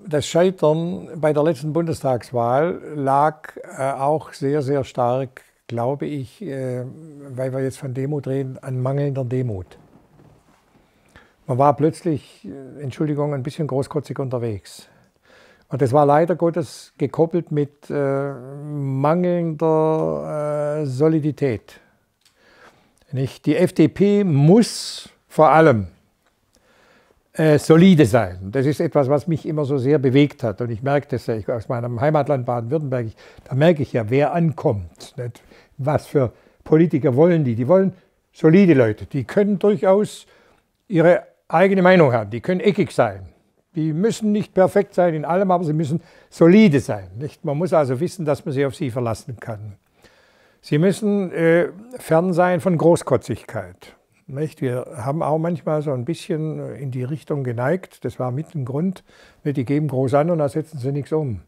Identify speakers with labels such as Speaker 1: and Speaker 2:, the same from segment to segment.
Speaker 1: Das Scheitern bei der letzten Bundestagswahl lag äh, auch sehr, sehr stark, glaube ich, äh, weil wir jetzt von Demut reden, an mangelnder Demut. Man war plötzlich, äh, Entschuldigung, ein bisschen großkotzig unterwegs. Und das war leider Gottes gekoppelt mit äh, mangelnder Solidität. Nicht? Die FDP muss vor allem äh, solide sein. das ist etwas, was mich immer so sehr bewegt hat. Und ich merke das ja, ich, aus meinem Heimatland Baden-Württemberg, da merke ich ja, wer ankommt. Nicht? Was für Politiker wollen die? Die wollen solide Leute. Die können durchaus ihre eigene Meinung haben. Die können eckig sein. Die müssen nicht perfekt sein in allem, aber sie müssen solide sein. Nicht? Man muss also wissen, dass man sich auf sie verlassen kann. Sie müssen äh, fern sein von Großkotzigkeit. Nicht? Wir haben auch manchmal so ein bisschen äh, in die Richtung geneigt, das war mit dem Grund, ne, die geben groß an und da setzen sie nichts um.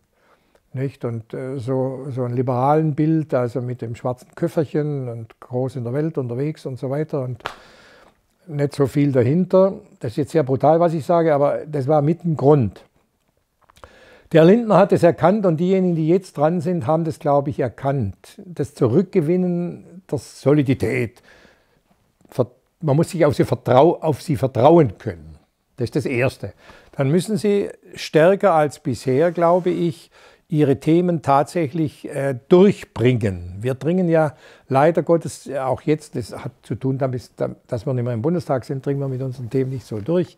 Speaker 1: Nicht? Und äh, so, so ein liberalen Bild, also mit dem schwarzen Köfferchen und groß in der Welt unterwegs und so weiter und nicht so viel dahinter. Das ist jetzt sehr brutal, was ich sage, aber das war mit dem Grund. Der Lindner hat es erkannt und diejenigen, die jetzt dran sind, haben das, glaube ich, erkannt. Das Zurückgewinnen der Solidität, man muss sich auf sie, auf sie, vertrauen können. Das ist das Erste. Dann müssen Sie stärker als bisher, glaube ich, Ihre Themen tatsächlich äh, durchbringen. Wir dringen ja leider Gottes äh, auch jetzt, das hat zu tun damit, dass wir nicht mehr im Bundestag sind, dringen wir mit unseren Themen nicht so durch.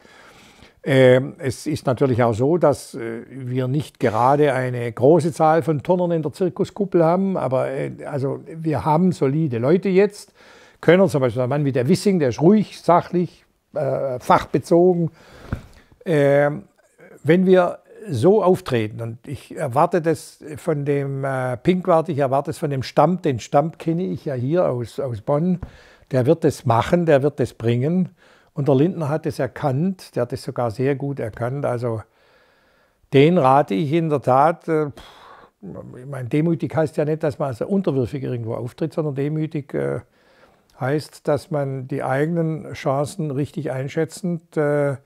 Speaker 1: Ähm, es ist natürlich auch so, dass äh, wir nicht gerade eine große Zahl von Turnern in der Zirkuskuppel haben, aber äh, also wir haben solide Leute jetzt. Kölner zum Beispiel, ein Mann wie der Wissing, der ist ruhig, sachlich, äh, fachbezogen. Äh, wenn wir so auftreten, und ich erwarte das von dem äh, Pinkwart, ich erwarte es von dem Stamm, den Stamm kenne ich ja hier aus, aus Bonn, der wird das machen, der wird das bringen. Und der Lindner hat es erkannt, der hat es sogar sehr gut erkannt. Also den rate ich in der Tat. Äh, ich meine, demütig heißt ja nicht, dass man als unterwürfig irgendwo auftritt, sondern demütig. Äh, heißt, dass man die eigenen Chancen richtig einschätzend äh,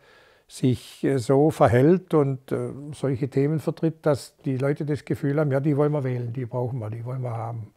Speaker 1: sich äh, so verhält und äh, solche Themen vertritt, dass die Leute das Gefühl haben, ja, die wollen wir wählen, die brauchen wir, die wollen wir haben.